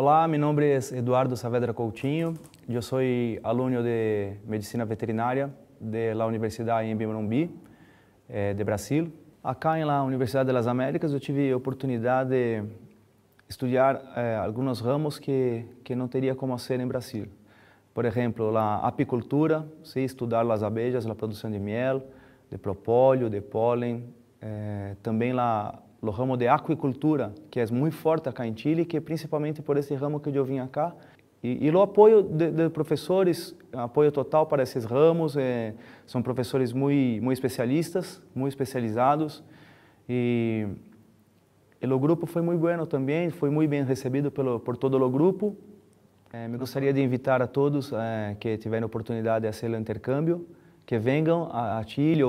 Olá, meu nome é Eduardo Saavedra Coutinho. Eu sou aluno de medicina veterinária da Universidade em Bimorumbi, eh, de Brasil. Aqui na Universidade das Américas eu tive a oportunidade de estudar eh, alguns ramos que que não teria como ser em Brasil. Por exemplo, a apicultura, se estudar as abelhas, a produção de miel, de propóleo, de pólen, eh, também a o ramo de aquicultura, que é muito forte aqui em Chile, que é principalmente por esse ramo que eu vim cá. E, e o apoio de, de, professores, apoio total para esses ramos, eh, são professores muito, muito especialistas, muito especializados. E, e o grupo foi muito bueno também, foi muito bem recebido pelo, por todo o grupo. Eh, me gostaria de invitar a todos eh, que tiverem oportunidade de fazer o intercâmbio, que venham a, a Chile